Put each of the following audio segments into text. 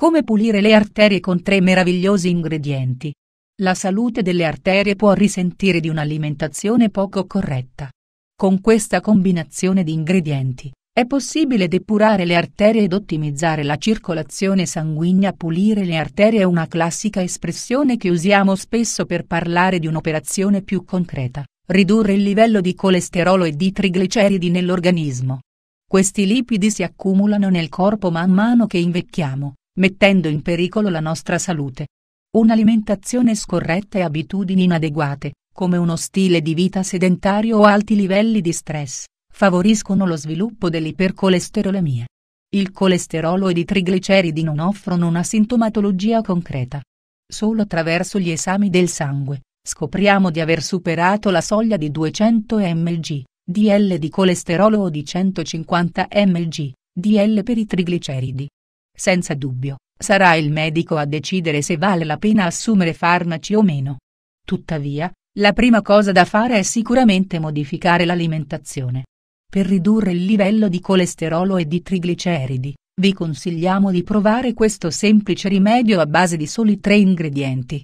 Come pulire le arterie con tre meravigliosi ingredienti. La salute delle arterie può risentire di un'alimentazione poco corretta. Con questa combinazione di ingredienti, è possibile depurare le arterie ed ottimizzare la circolazione sanguigna. Pulire le arterie è una classica espressione che usiamo spesso per parlare di un'operazione più concreta, ridurre il livello di colesterolo e di trigliceridi nell'organismo. Questi lipidi si accumulano nel corpo man mano che invecchiamo mettendo in pericolo la nostra salute. Un'alimentazione scorretta e abitudini inadeguate, come uno stile di vita sedentario o alti livelli di stress, favoriscono lo sviluppo dell'ipercolesterolemia. Il colesterolo ed i trigliceridi non offrono una sintomatologia concreta. Solo attraverso gli esami del sangue, scopriamo di aver superato la soglia di 200 mg, DL di colesterolo o di 150 mg, DL per i trigliceridi senza dubbio, sarà il medico a decidere se vale la pena assumere farmaci o meno. Tuttavia, la prima cosa da fare è sicuramente modificare l'alimentazione. Per ridurre il livello di colesterolo e di trigliceridi, vi consigliamo di provare questo semplice rimedio a base di soli tre ingredienti.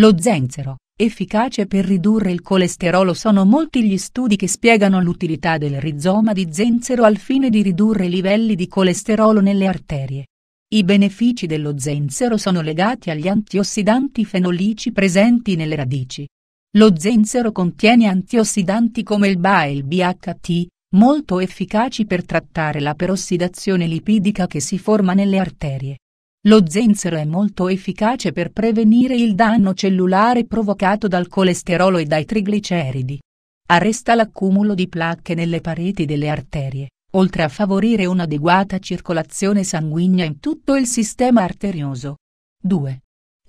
Lo zenzero, efficace per ridurre il colesterolo sono molti gli studi che spiegano l'utilità del rizoma di zenzero al fine di ridurre i livelli di colesterolo nelle arterie. I benefici dello zenzero sono legati agli antiossidanti fenolici presenti nelle radici. Lo zenzero contiene antiossidanti come il BA e il BHT, molto efficaci per trattare la perossidazione lipidica che si forma nelle arterie. Lo zenzero è molto efficace per prevenire il danno cellulare provocato dal colesterolo e dai trigliceridi. Arresta l'accumulo di placche nelle pareti delle arterie oltre a favorire un'adeguata circolazione sanguigna in tutto il sistema arterioso. 2.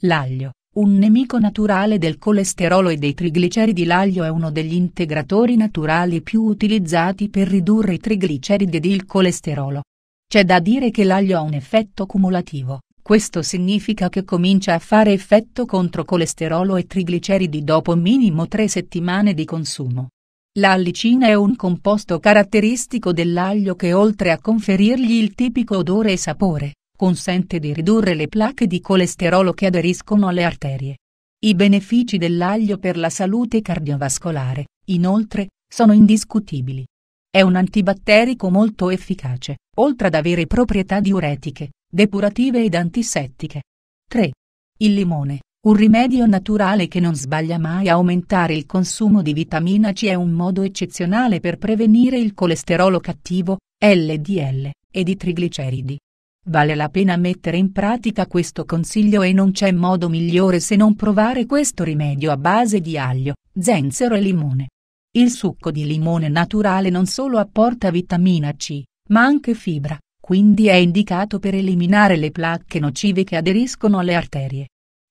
L'aglio, un nemico naturale del colesterolo e dei trigliceridi L'aglio è uno degli integratori naturali più utilizzati per ridurre i trigliceridi ed il colesterolo. C'è da dire che l'aglio ha un effetto cumulativo, questo significa che comincia a fare effetto contro colesterolo e trigliceridi dopo minimo 3 settimane di consumo. L'allicina è un composto caratteristico dell'aglio che oltre a conferirgli il tipico odore e sapore, consente di ridurre le placche di colesterolo che aderiscono alle arterie. I benefici dell'aglio per la salute cardiovascolare, inoltre, sono indiscutibili. È un antibatterico molto efficace, oltre ad avere proprietà diuretiche, depurative ed antisettiche. 3. Il limone. Un rimedio naturale che non sbaglia mai aumentare il consumo di vitamina C è un modo eccezionale per prevenire il colesterolo cattivo, LDL, ed i trigliceridi. Vale la pena mettere in pratica questo consiglio e non c'è modo migliore se non provare questo rimedio a base di aglio, zenzero e limone. Il succo di limone naturale non solo apporta vitamina C, ma anche fibra, quindi è indicato per eliminare le placche nocive che aderiscono alle arterie.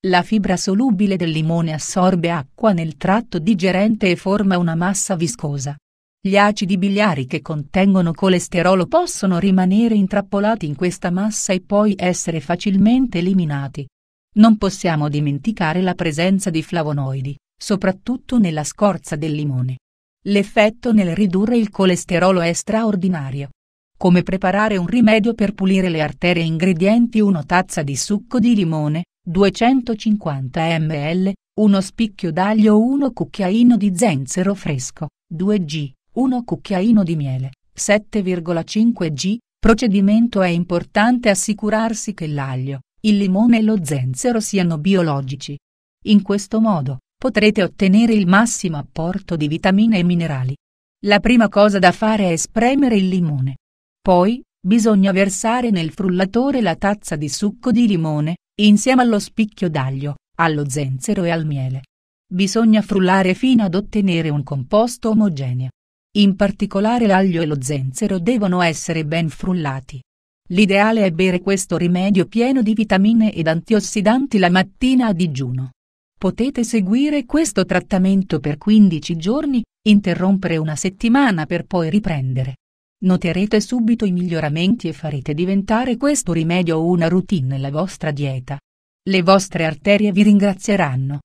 La fibra solubile del limone assorbe acqua nel tratto digerente e forma una massa viscosa. Gli acidi biliari che contengono colesterolo possono rimanere intrappolati in questa massa e poi essere facilmente eliminati. Non possiamo dimenticare la presenza di flavonoidi, soprattutto nella scorza del limone. L'effetto nel ridurre il colesterolo è straordinario. Come preparare un rimedio per pulire le arterie Ingredienti 1 tazza di succo di limone, 250 ml, uno spicchio d'aglio 1 cucchiaino di zenzero fresco, 2 g, 1 cucchiaino di miele, 7,5 g. Procedimento è importante assicurarsi che l'aglio, il limone e lo zenzero siano biologici. In questo modo, potrete ottenere il massimo apporto di vitamine e minerali. La prima cosa da fare è spremere il limone. Poi, bisogna versare nel frullatore la tazza di succo di limone, insieme allo spicchio d'aglio, allo zenzero e al miele. Bisogna frullare fino ad ottenere un composto omogeneo. In particolare l'aglio e lo zenzero devono essere ben frullati. L'ideale è bere questo rimedio pieno di vitamine ed antiossidanti la mattina a digiuno. Potete seguire questo trattamento per 15 giorni, interrompere una settimana per poi riprendere. Noterete subito i miglioramenti e farete diventare questo rimedio una routine nella vostra dieta. Le vostre arterie vi ringrazieranno.